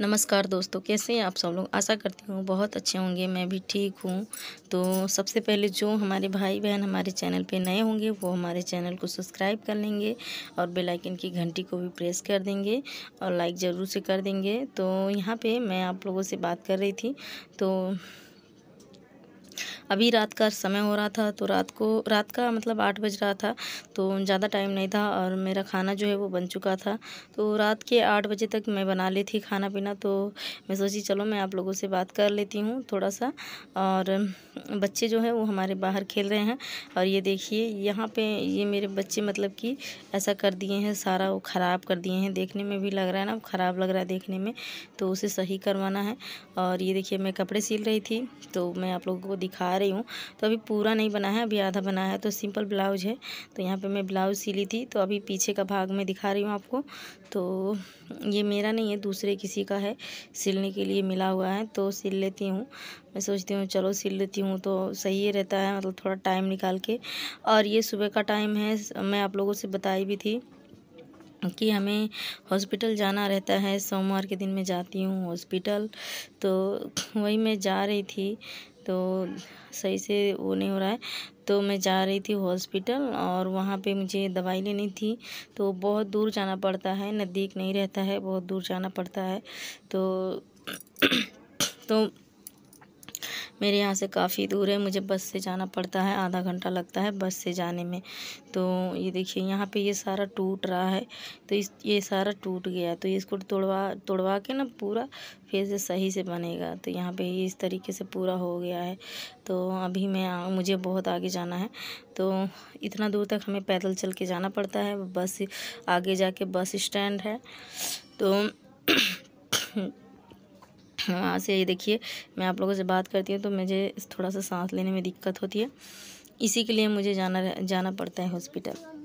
नमस्कार दोस्तों कैसे हैं आप सब लोग आशा करती हूँ बहुत अच्छे होंगे मैं भी ठीक हूँ तो सबसे पहले जो हमारे भाई बहन हमारे चैनल पे नए होंगे वो हमारे चैनल को सब्सक्राइब कर लेंगे और बेल आइकन की घंटी को भी प्रेस कर देंगे और लाइक ज़रूर से कर देंगे तो यहाँ पे मैं आप लोगों से बात कर रही थी तो अभी रात का समय हो रहा था तो रात को रात का मतलब आठ बज रहा था तो ज़्यादा टाइम नहीं था और मेरा खाना जो है वो बन चुका था तो रात के आठ बजे तक मैं बना ली थी खाना पीना तो मैं सोची चलो मैं आप लोगों से बात कर लेती हूँ थोड़ा सा और बच्चे जो है वो हमारे बाहर खेल रहे हैं और ये देखिए यहाँ पर ये मेरे बच्चे मतलब कि ऐसा कर दिए हैं सारा वो ख़राब कर दिए हैं देखने में भी लग रहा है ना ख़राब लग रहा है देखने में तो उसे सही करवाना है और ये देखिए मैं कपड़े सिल रही थी तो मैं आप लोगों को दिखा रही हूँ तो अभी पूरा नहीं बना है अभी आधा बना है तो सिंपल ब्लाउज है तो यहाँ पे मैं ब्लाउज सी ली थी तो अभी पीछे का भाग मैं दिखा रही हूँ आपको तो ये मेरा नहीं है दूसरे किसी का है सिलने के लिए मिला हुआ है तो सिल लेती हूँ मैं सोचती हूँ चलो सिल लेती हूँ तो सही रहता है मतलब थोड़ा टाइम निकाल के और ये सुबह का टाइम है मैं आप लोगों से बताई भी थी कि हमें हॉस्पिटल जाना रहता है सोमवार के दिन मैं जाती हूँ हॉस्पिटल तो वही मैं जा रही थी तो सही से वो नहीं हो रहा है तो मैं जा रही थी हॉस्पिटल और वहाँ पे मुझे दवाई लेनी थी तो बहुत दूर जाना पड़ता है नज़दीक नहीं रहता है बहुत दूर जाना पड़ता है तो तो मेरे यहाँ से काफ़ी दूर है मुझे बस से जाना पड़ता है आधा घंटा लगता है बस से जाने में तो ये देखिए यहाँ पे ये सारा टूट रहा है तो इस ये सारा टूट गया तो इसको तोड़वा तोड़वा के ना पूरा फिर से सही से बनेगा तो यहाँ पे ये इस तरीके से पूरा हो गया है तो अभी मैं मुझे बहुत आगे जाना है तो इतना दूर तक हमें पैदल चल के जाना पड़ता है बस आगे जाके बस स्टैंड है तो हम्म, वहाँ से ये देखिए मैं आप लोगों से बात करती हूँ तो मुझे थोड़ा सा सांस लेने में दिक्कत होती है इसी के लिए मुझे जाना जाना पड़ता है हॉस्पिटल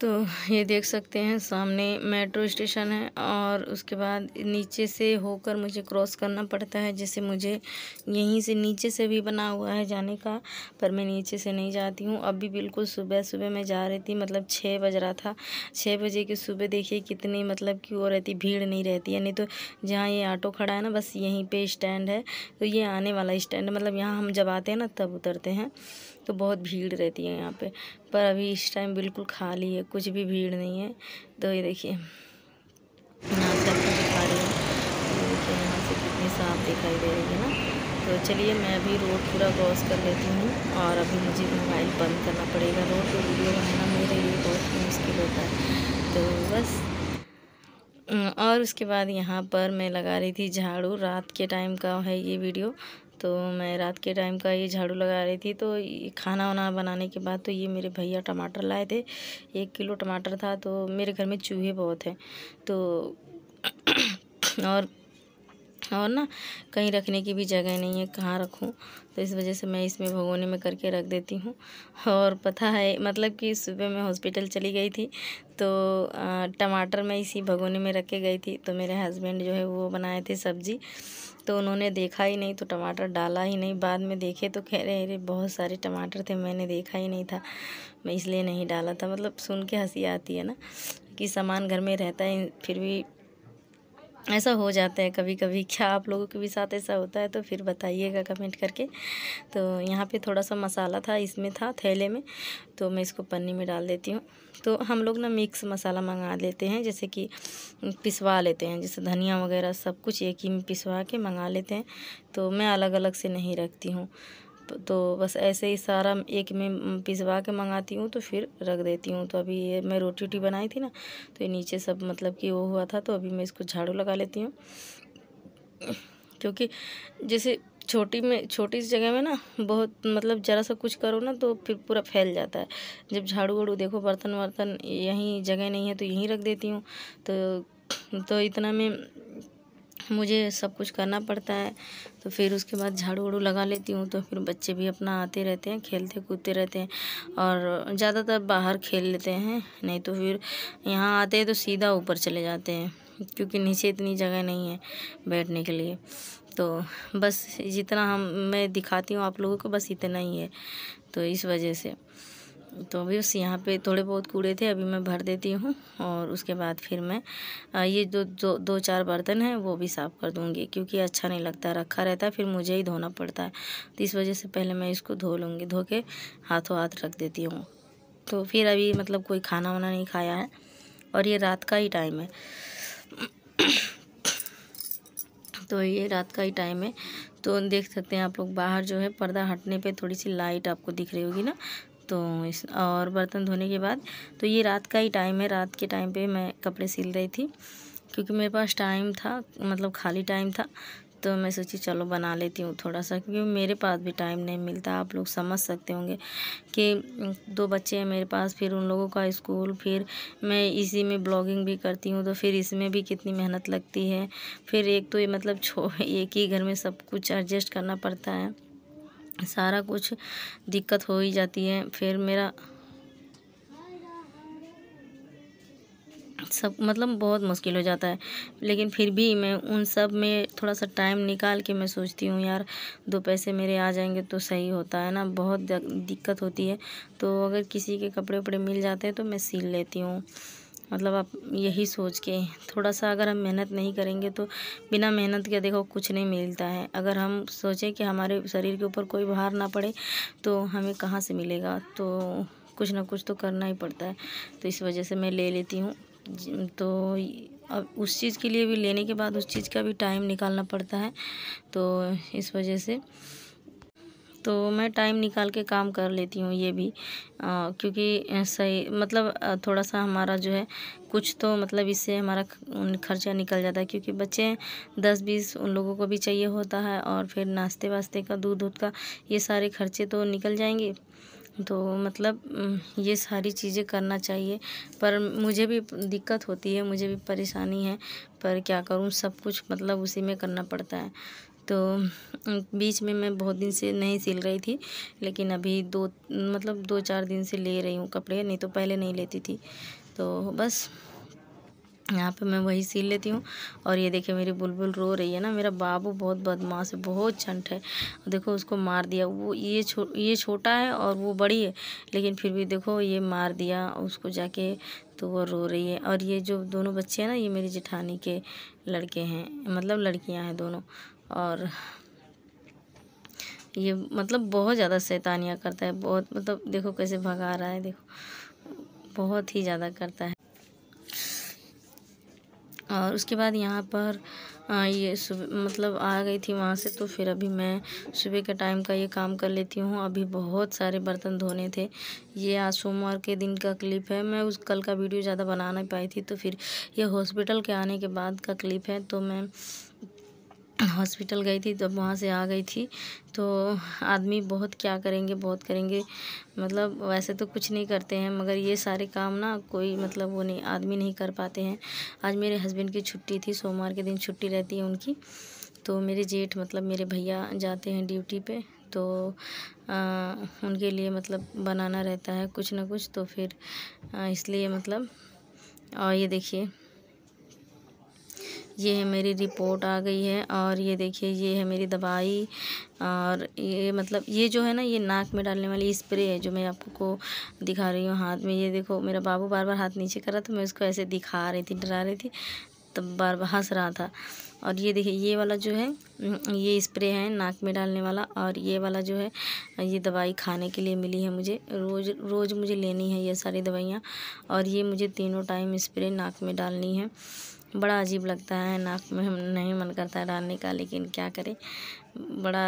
तो ये देख सकते हैं सामने मेट्रो स्टेशन है और उसके बाद नीचे से होकर मुझे क्रॉस करना पड़ता है जैसे मुझे यहीं से नीचे से भी बना हुआ है जाने का पर मैं नीचे से नहीं जाती हूँ अभी बिल्कुल सुबह सुबह मैं जा रही थी मतलब छः बज रहा था छः बजे के सुबह देखिए कितनी मतलब कि वो रहती भीड़ नहीं रहती यानी तो जहाँ ये ऑटो खड़ा है ना बस यहीं पर स्टैंड है तो ये आने वाला स्टैंड मतलब यहाँ हम जब आते हैं ना तब उतरते हैं तो बहुत भीड़ रहती है यहाँ पे पर अभी इस टाइम बिल्कुल खाली है कुछ भी भीड़ नहीं है तो ये देखिए यहाँ से आपको दिखा रही हूँ देखिए यहाँ से कितनी साफ दिखाई दे रही है ना तो चलिए मैं अभी रोड पूरा क्रॉस कर लेती हूँ और अभी मुझे मोबाइल बंद करना पड़ेगा रोड पर वीडियो बनाना मेरे लिए बहुत मुश्किल होता है तो बस और उसके बाद यहाँ पर मैं लगा रही थी झाड़ू रात के टाइम का है ये वीडियो तो मैं रात के टाइम का ये झाड़ू लगा रही थी तो खाना वाना बनाने के बाद तो ये मेरे भैया टमाटर लाए थे एक किलो टमाटर था तो मेरे घर में चूहे बहुत हैं तो और और ना कहीं रखने की भी जगह नहीं है कहाँ रखूँ तो इस वजह से मैं इसमें भगोने में करके रख देती हूँ और पता है मतलब कि सुबह मैं हॉस्पिटल चली गई थी तो टमाटर मैं इसी भगोने में रख के गई थी तो मेरे हस्बैंड जो है वो बनाए थे सब्ज़ी तो उन्होंने देखा ही नहीं तो टमाटर डाला ही नहीं बाद में देखे तो कह रहे अरे बहुत सारे टमाटर थे मैंने देखा ही नहीं था मैं इसलिए नहीं डाला था मतलब सुन के हंसी आती है ना कि सामान घर में रहता है फिर भी ऐसा हो जाता है कभी कभी क्या आप लोगों के भी साथ ऐसा होता है तो फिर बताइएगा कमेंट करके तो यहाँ पे थोड़ा सा मसाला था इसमें था थैले में तो मैं इसको पन्नी में डाल देती हूँ तो हम लोग ना मिक्स मसाला मंगा लेते हैं जैसे कि पिसवा लेते हैं जैसे धनिया वगैरह सब कुछ एक ही में पिसवा के मंगा लेते हैं तो मैं अलग अलग से नहीं रखती हूँ तो, तो बस ऐसे ही सारा एक में पिसवा के मंगाती हूँ तो फिर रख देती हूँ तो अभी ये मैं रोटी वोटी बनाई थी ना तो ये नीचे सब मतलब कि वो हुआ था तो अभी मैं इसको झाड़ू लगा लेती हूँ क्योंकि जैसे छोटी में छोटी सी जगह में ना बहुत मतलब ज़रा सा कुछ करो ना तो फिर पूरा फैल जाता है जब झाड़ू वाड़ू देखो बर्तन वर्तन यहीं जगह नहीं है तो यहीं रख देती हूँ तो तो इतना में मुझे सब कुछ करना पड़ता है तो फिर उसके बाद झाड़ू वाड़ू लगा लेती हूँ तो फिर बच्चे भी अपना आते रहते हैं खेलते कूदते रहते हैं और ज़्यादातर बाहर खेल लेते हैं नहीं तो फिर यहाँ आते हैं तो सीधा ऊपर चले जाते हैं क्योंकि नीचे इतनी जगह नहीं है बैठने के लिए तो बस जितना हम मैं दिखाती हूँ आप लोगों को बस इतना ही है तो इस वजह से तो अभी उस यहाँ पे थोड़े बहुत कूड़े थे अभी मैं भर देती हूँ और उसके बाद फिर मैं ये जो दो, दो चार बर्तन हैं वो भी साफ़ कर दूँगी क्योंकि अच्छा नहीं लगता रखा रहता है फिर मुझे ही धोना पड़ता है तो इस वजह से पहले मैं इसको धो लूँगी धो के हाथों हाथ रख देती हूँ तो फिर अभी मतलब कोई खाना वाना नहीं खाया है और ये रात का ही टाइम है तो ये रात का ही टाइम है तो देख सकते हैं आप लोग बाहर जो है पर्दा हटने पे थोड़ी सी लाइट आपको दिख रही होगी ना तो इस और बर्तन धोने के बाद तो ये रात का ही टाइम है रात के टाइम पे मैं कपड़े सिल रही थी क्योंकि मेरे पास टाइम था मतलब खाली टाइम था तो मैं सोची चलो बना लेती हूँ थोड़ा सा क्योंकि मेरे पास भी टाइम नहीं मिलता आप लोग समझ सकते होंगे कि दो बच्चे हैं मेरे पास फिर उन लोगों का स्कूल फिर मैं इसी में ब्लॉगिंग भी करती हूँ तो फिर इसमें भी कितनी मेहनत लगती है फिर एक तो ये मतलब छो एक ही घर में सब कुछ एडजस्ट करना पड़ता है सारा कुछ दिक्कत हो ही जाती है फिर मेरा सब मतलब बहुत मुश्किल हो जाता है लेकिन फिर भी मैं उन सब में थोड़ा सा टाइम निकाल के मैं सोचती हूँ यार दो पैसे मेरे आ जाएंगे तो सही होता है ना बहुत दिक्कत होती है तो अगर किसी के कपड़े वपड़े मिल जाते हैं तो मैं सिल लेती हूँ मतलब आप यही सोच के थोड़ा सा अगर हम मेहनत नहीं करेंगे तो बिना मेहनत के देखो कुछ नहीं मिलता है अगर हम सोचें कि हमारे शरीर के ऊपर कोई भार ना पड़े तो हमें कहाँ से मिलेगा तो कुछ ना कुछ तो करना ही पड़ता है तो इस वजह से मैं ले लेती हूँ तो अब उस चीज़ के लिए भी लेने के बाद उस चीज़ का भी टाइम निकालना पड़ता है तो इस वजह से तो मैं टाइम निकाल के काम कर लेती हूँ ये भी आ, क्योंकि सही मतलब थोड़ा सा हमारा जो है कुछ तो मतलब इससे हमारा खर्चा निकल जाता है क्योंकि बच्चे दस बीस उन लोगों को भी चाहिए होता है और फिर नाश्ते वास्ते का दूध दूध का ये सारे खर्चे तो निकल जाएंगे तो मतलब ये सारी चीज़ें करना चाहिए पर मुझे भी दिक्कत होती है मुझे भी परेशानी है पर क्या करूँ सब कुछ मतलब उसी में करना पड़ता है तो बीच में मैं बहुत दिन से नहीं सिल रही थी लेकिन अभी दो मतलब दो चार दिन से ले रही हूँ कपड़े नहीं तो पहले नहीं लेती थी तो बस यहाँ पे मैं वही सील लेती हूँ और ये देखिए मेरी बुलबुल रो रही है ना मेरा बाबू बहुत बदमाश है बहुत चंट है देखो उसको मार दिया वो ये छो ये छोटा है और वो बड़ी है लेकिन फिर भी देखो ये मार दिया उसको जाके तो वो रो रही है और ये जो दोनों बच्चे हैं ना ये मेरी जेठानी के लड़के हैं मतलब लड़कियाँ हैं दोनों और ये मतलब बहुत ज़्यादा शैतानियाँ करता है बहुत मतलब देखो कैसे भगा रहा है देखो बहुत ही ज़्यादा करता है और उसके बाद यहाँ पर ये सुबह मतलब आ गई थी वहाँ से तो फिर अभी मैं सुबह के टाइम का ये काम कर लेती हूँ अभी बहुत सारे बर्तन धोने थे ये आज सोमवार के दिन का क्लिप है मैं उस कल का वीडियो ज़्यादा बना नहीं पाई थी तो फिर ये हॉस्पिटल के आने के बाद का क्लिप है तो मैं हॉस्पिटल गई थी तब वहाँ से आ गई थी तो आदमी बहुत क्या करेंगे बहुत करेंगे मतलब वैसे तो कुछ नहीं करते हैं मगर ये सारे काम ना कोई मतलब वो नहीं आदमी नहीं कर पाते हैं आज मेरे हस्बैंड की छुट्टी थी सोमवार के दिन छुट्टी रहती है उनकी तो मेरे जेठ मतलब मेरे भैया जाते हैं ड्यूटी पर तो आ, उनके लिए मतलब बनाना रहता है कुछ ना कुछ तो फिर इसलिए मतलब और ये देखिए ये है मेरी रिपोर्ट आ गई है और ये देखिए ये है मेरी दवाई और ये मतलब ये जो है ना ये नाक में डालने वाली स्प्रे है जो मैं आपको दिखा रही हूँ हाथ में ये देखो मेरा बाबू बार बार हाथ नीचे कर रहा था मैं उसको ऐसे दिखा रही थी डरा रही थी तब बार बार हंस रहा था और ये देखिए ये वाला जो है ये स्प्रे है नाक में डालने वाला और ये वाला जो है ये दवाई खाने के लिए मिली है मुझे रोज़ रोज़ मुझे लेनी है ये सारी दवाइयाँ और ये मुझे तीनों टाइम स्प्रे नाक में डालनी है बड़ा अजीब लगता है नाक में हम नहीं मन करता है डालने का लेकिन क्या करें बड़ा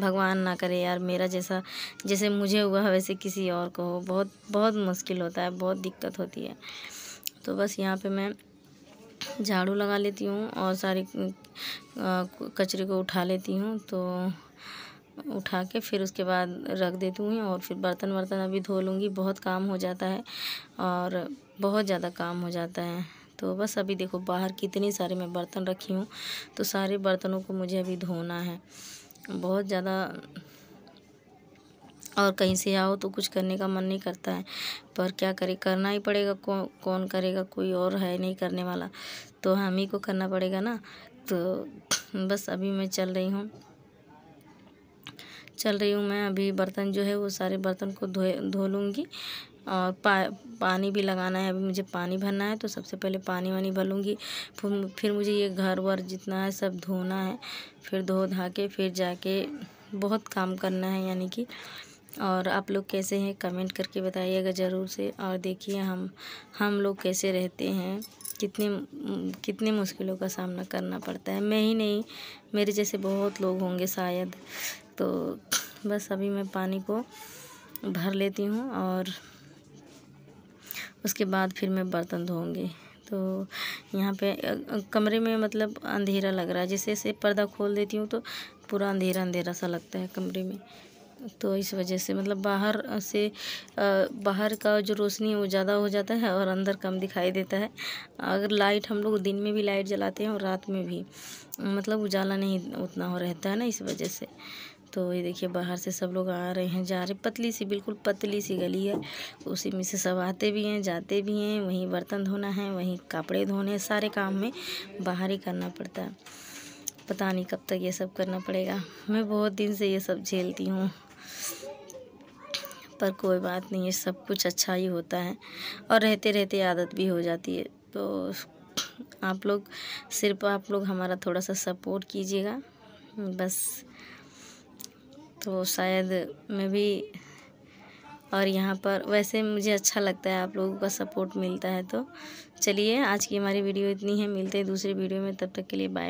भगवान ना करे यार मेरा जैसा जैसे मुझे हुआ है वैसे किसी और को हो बहुत बहुत मुश्किल होता है बहुत दिक्कत होती है तो बस यहाँ पे मैं झाड़ू लगा लेती हूँ और सारी कचरे को उठा लेती हूँ तो उठा के फिर उसके बाद रख देती हूँ और फिर बर्तन वर्तन अभी धो लूँगी बहुत काम हो जाता है और बहुत ज़्यादा काम हो जाता है तो बस अभी देखो बाहर कितने सारे मैं बर्तन रखी हूँ तो सारे बर्तनों को मुझे अभी धोना है बहुत ज़्यादा और कहीं से आओ तो कुछ करने का मन नहीं करता है पर क्या करे करना ही पड़ेगा कौ, कौन करेगा कोई और है नहीं करने वाला तो हम ही को करना पड़ेगा ना तो बस अभी मैं चल रही हूँ चल रही हूँ मैं अभी बर्तन जो है वो सारे बर्तन को धोए धो लूँगी और पा पानी भी लगाना है अभी मुझे पानी भरना है तो सबसे पहले पानी वानी भरूँगी फिर फिर मुझे ये घर वर जितना है सब धोना है फिर धो धा के फिर जाके बहुत काम करना है यानी कि और आप लोग कैसे हैं कमेंट करके बताइएगा ज़रूर से और देखिए हम हम लोग कैसे रहते हैं कितने कितनी मुश्किलों का सामना करना पड़ता है मैं ही नहीं मेरे जैसे बहुत लोग होंगे शायद तो बस अभी मैं पानी को भर लेती हूँ और उसके बाद फिर मैं बर्तन धोऊंगी तो यहाँ पे कमरे में मतलब अंधेरा लग रहा है जैसे जैसे पर्दा खोल देती हूँ तो पूरा अंधेरा अंधेरा सा लगता है कमरे में तो इस वजह से मतलब बाहर से बाहर का जो रोशनी है वो ज़्यादा हो जाता है और अंदर कम दिखाई देता है अगर लाइट हम लोग दिन में भी लाइट जलाते हैं और रात में भी मतलब उजाला नहीं उतना हो रहता है ना इस वजह से तो ये देखिए बाहर से सब लोग आ रहे हैं जा रहे पतली सी बिल्कुल पतली सी गली है उसी में से सब आते भी हैं जाते भी हैं वहीं बर्तन धोना है वहीं कपड़े धोने सारे काम में बाहर ही करना पड़ता है पता नहीं कब तक ये सब करना पड़ेगा मैं बहुत दिन से ये सब झेलती हूँ पर कोई बात नहीं है सब कुछ अच्छा ही होता है और रहते रहते आदत भी हो जाती है तो आप लोग सिर्फ आप लोग हमारा थोड़ा सा सपोर्ट कीजिएगा बस तो शायद मैं भी और यहाँ पर वैसे मुझे अच्छा लगता है आप लोगों का सपोर्ट मिलता है तो चलिए आज की हमारी वीडियो इतनी है मिलते हैं दूसरी वीडियो में तब तक के लिए बाय